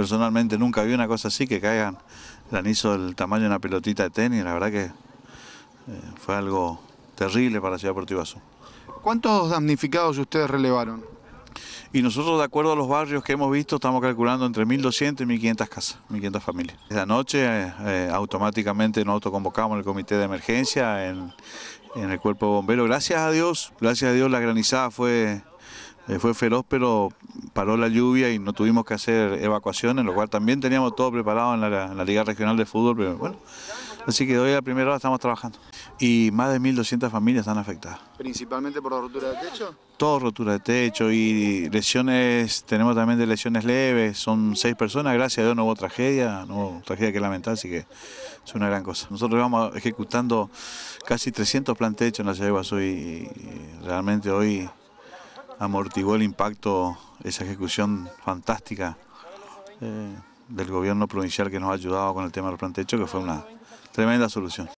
Personalmente nunca vi una cosa así, que caigan granizo del tamaño de una pelotita de tenis. La verdad que eh, fue algo terrible para la Ciudad de Azul. ¿Cuántos damnificados ustedes relevaron? Y nosotros, de acuerdo a los barrios que hemos visto, estamos calculando entre 1.200 y 1.500 casas, 1.500 familias. Esta noche eh, eh, automáticamente nos autoconvocamos el comité de emergencia, en, en el cuerpo de bomberos. Gracias a Dios, gracias a Dios la granizada fue eh, fue feroz, pero paró la lluvia y no tuvimos que hacer evacuaciones, lo cual también teníamos todo preparado en la, Liga Regional de Fútbol, pero bueno. Así que hoy a la primera hora estamos trabajando. Y más de 1.200 familias están afectadas. ¿Principalmente por la rotura de techo? Todo rotura de techo y lesiones, tenemos también de lesiones leves, son seis personas, gracias a Dios no hubo tragedia, no hubo tragedia que lamentar, así que es una gran cosa. Nosotros vamos ejecutando casi 300 plan techo en la ciudad de y realmente hoy amortiguó el impacto esa ejecución fantástica eh, del gobierno provincial que nos ha ayudado con el tema del plantecho, que fue una tremenda solución.